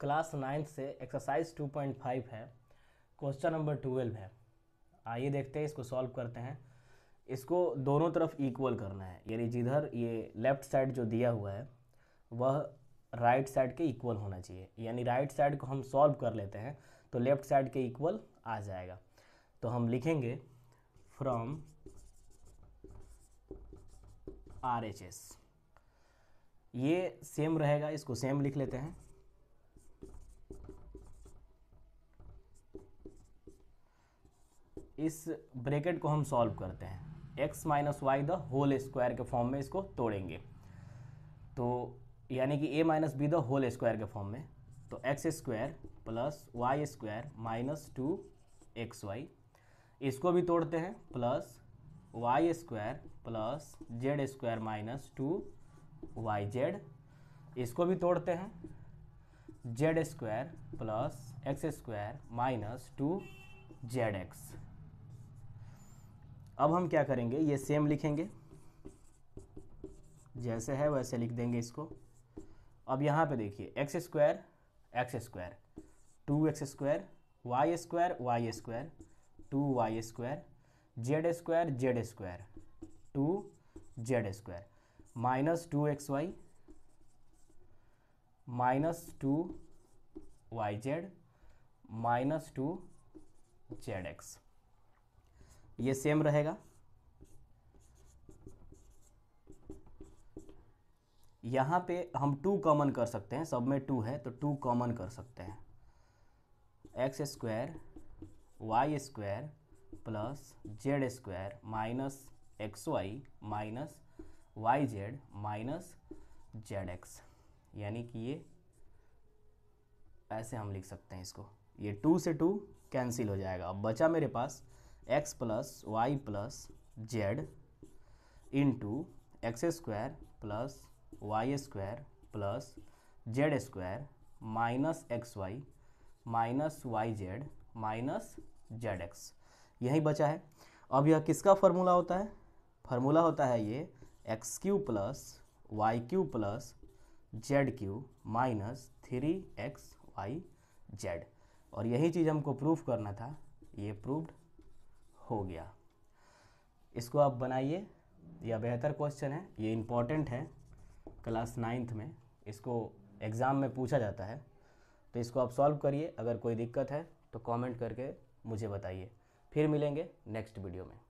class ninth से exercise 2.5 है question number twelve है आइए देखते हैं इसको सॉल्व करते हैं इसको दोनों तरफ इक्वल करना है यानी जिधर ये लेफ्ट साइड जो दिया हुआ है वह राइट साइड के इक्वल होना चाहिए यानी राइट साइड को हम सॉल्व कर लेते हैं तो लेफ्ट साइड के इक्वल आ जाएगा तो हम लिखेंगे फ्रॉम आर एच एस ये सेम रहेगा इसको सेम लिख लेते हैं इस ब्रेकेट को हम सॉल्व करते हैं x minus y the whole square के फॉर्म में इसको तोड़ेंगे तो यानी कि a minus b the whole square के फॉर्म में तो x square plus y square minus two x y इसको भी तोड़ते हैं plus y square plus z square minus two y z इसको भी तोड़ते हैं z square plus x square minus two z x अब हम क्या करेंगे ये सेम लिखेंगे जैसे है वैसे लिख देंगे इसको अब यहाँ पे देखिए x square x square two x square y square y square two y square z square z square two z square minus two x y minus two y z minus two z x ये same रहेगा यहाँ पे हम two common कर सकते हैं सब में टू है तो टू कॉमन कर सकते हैं x square y square plus z square minus x y minus y z minus z x यानी कि ये ऐसे हम लिख सकते हैं इसको ये टू से टू कैंसिल हो जाएगा अब बचा मेरे पास x plus y plus z into x square plus y square plus z square minus x y minus y z minus z x यही बचा है अब यह किसका फॉर्मूला होता है फॉर्मूला होता है ये x cube plus y cube plus z cube minus three x y z और यही चीज़ हमको प्रूफ करना था ये प्रूव्ड हो गया इसको आप बनाइए यह बेहतर क्वेश्चन है ये इम्पॉर्टेंट है क्लास नाइन्थ में इसको एग्ज़ाम में पूछा जाता है तो इसको आप सॉल्व करिए अगर कोई दिक्कत है तो कमेंट करके मुझे बताइए फिर मिलेंगे नेक्स्ट वीडियो में